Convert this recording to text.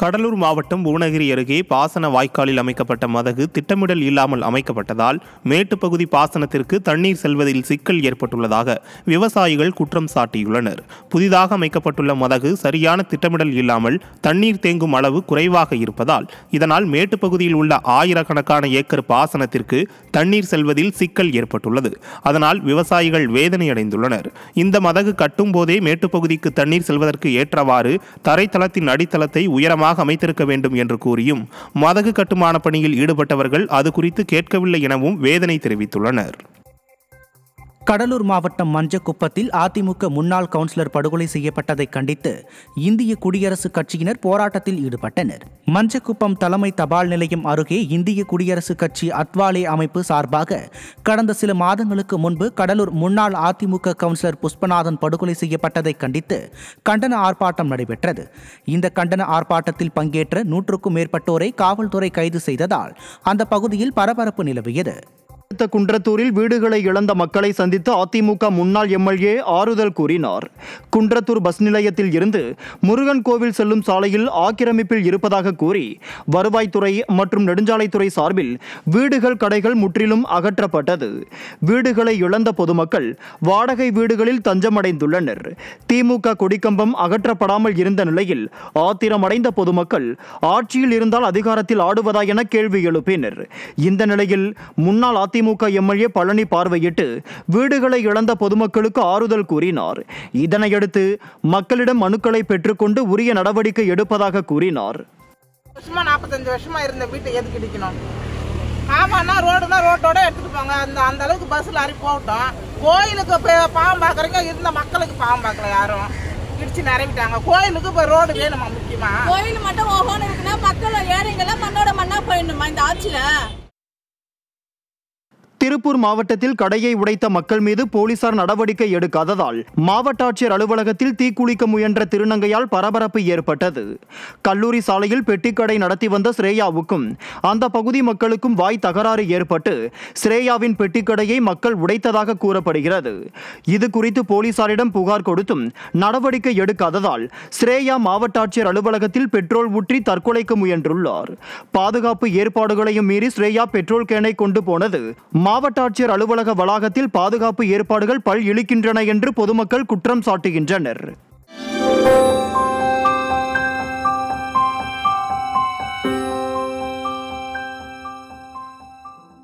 கடலூர் மாவட்டம் புவனகிரி அருகே பாசன வாய்க்காலில் அமைக்கப்பட்ட மதகு திட்டமிடல் இல்லாமல் அமைக்கப்பட்டதால் மேட்டுப்பகுதி பாசனத்திற்கு தண்ணீர் செல்வதில் சிக்கல் ஏற்பட்டுள்ளதாக விவசாயிகள் குற்றம் சாட்டியுள்ளனர் புதிதாக அமைக்கப்பட்டுள்ள மதகு சரியான திட்டமிடல் இல்லாமல் தண்ணீர் தேங்கும் அளவு குறைவாக இருப்பதால் இதனால் மேட்டுப்பகுதியில் உள்ள ஆயிரக்கணக்கான ஏக்கர் பாசனத்திற்கு தண்ணீர் செல்வதில் சிக்கல் ஏற்பட்டுள்ளது அதனால் விவசாயிகள் வேதனையடைந்துள்ளனர் இந்த மதகு கட்டும் போதே மேட்டுப்பகுதிக்கு தண்ணீர் செல்வதற்கு ஏற்றவாறு தரைத்தளத்தின் அடித்தளத்தை உயரமாக கட்டுமானமாக அமைத்திருக்க வேண்டும் என்று கூறியும் மதகு கட்டுமான பணியில் ஈடுபட்டவர்கள் அது குறித்து கேட்கவில்லை எனவும் வேதனை தெரிவித்துள்ளனர் கடலூர் மாவட்டம் மஞ்சக்குப்பத்தில் அதிமுக முன்னாள் கவுன்சிலர் படுகொலை செய்யப்பட்டதை கண்டித்து இந்திய குடியரசுக் கட்சியினர் போராட்டத்தில் ஈடுபட்டனர் மஞ்சக்குப்பம் தலைமை தபால் நிலையம் அருகே இந்திய குடியரசுக் கட்சி அத்வாலே அமைப்பு சார்பாக கடந்த சில மாதங்களுக்கு முன்பு கடலூர் முன்னாள் அதிமுக கவுன்சிலர் புஷ்பநாதன் படுகொலை செய்யப்பட்டதை கண்டித்து கண்டன ஆர்ப்பாட்டம் நடைபெற்றது இந்த கண்டன ஆர்ப்பாட்டத்தில் பங்கேற்ற நூற்றுக்கும் மேற்பட்டோரை காவல்துறை கைது செய்ததால் அந்த பகுதியில் பரபரப்பு நிலவியது குன்றத்தூரில் வீடுகளை இழந்த மக்களை சந்தித்து அதிமுக முன்னாள் எம்எல்ஏ ஆறுதல் கூறினார் குன்றத்தூர் பஸ் நிலையத்தில் இருந்து முருகன் கோவில் செல்லும் சாலையில் ஆக்கிரமிப்பில் இருப்பதாக கூறி வருவாய்த்துறை மற்றும் நெடுஞ்சாலைத்துறை சார்பில் வீடுகள் கடைகள் முற்றிலும் அகற்றப்பட்டது வீடுகளை இழந்த பொதுமக்கள் வாடகை வீடுகளில் தஞ்சமடைந்துள்ளனர் திமுக கொடிக்கம்பம் அகற்றப்படாமல் இருந்த நிலையில் ஆத்திரமடைந்த பொதுமக்கள் ஆட்சியில் இருந்தால் அதிகாரத்தில் ஆடுவதா என கேள்வி எழுப்பினர் இந்த நிலையில் முன்னாள் அதிமுக அதிமுக எம்எல்ஏ பழனி பார்வையிட்டு வீடுகளை இழந்த பொதுமக்களுக்கு ஆறுதல் கூறினார் இதனையடுத்து மக்களிடம் மனுக்களை பெற்றுக்கொண்டு உரிய நடவடிக்கை எடுப்பதாக கூறினார் வருஷமா நாற்பத்தஞ்சு வருஷமா இருந்த வீட்டை எதுக்கு இடிக்கணும் ஆமாண்ணா ரோடுனா ரோட்டோட எடுத்துட்டு போங்க அந்த அந்த அளவுக்கு பஸ் லாரி போட்டோம் கோயிலுக்கு பாவம் பார்க்குறவங்க இருந்த மக்களுக்கு பாவம் பார்க்கல யாரும் இடிச்சு நிரம்பிட்டாங்க கோயிலுக்கு இப்போ ரோடு வேணுமா முக்கியமா கோயில் மட்டும் ஓஹோன்னு இருக்குன்னா மக்கள் ஏழைங்கெல்லாம் மண்ணோட மண்ணா போயிடணுமா இந்த ஆட்சியில் திருப்பூர் மாவட்டத்தில் கடையை உடைத்த மக்கள் மீது போலீசார் நடவடிக்கை எடுக்காததால் மாவட்ட ஆட்சியர் அலுவலகத்தில் தீக்குளிக்க முயன்ற திருநங்கையால் பரபரப்பு ஏற்பட்டது கல்லூரி சாலையில் பெட்டிக்கடை நடத்தி வந்த ஸ்ரேயாவுக்கும் அந்த பகுதி மக்களுக்கும் வாய் தகராறு ஏற்பட்டு ஸ்ரேயாவின் பெட்டிக்கடையை மக்கள் உடைத்ததாக கூறப்படுகிறது இது குறித்து போலீசாரிடம் புகார் கொடுத்தும் நடவடிக்கை எடுக்காததால் ஸ்ரேயா மாவட்ட ஆட்சியர் அலுவலகத்தில் பெட்ரோல் ஊற்றி தற்கொலைக்கு முயன்றுள்ளார் பாதுகாப்பு ஏற்பாடுகளையும் மீறி ஸ்ரேயா பெட்ரோல் கேனை கொண்டு போனது மாவட்ட ஆட்சியர் அலுவலக வளாகத்தில் பாதுகாப்பு ஏற்பாடுகள் பல் இழுக்கின்றன என்று பொதுமக்கள் குற்றம் சாட்டுகின்றனர்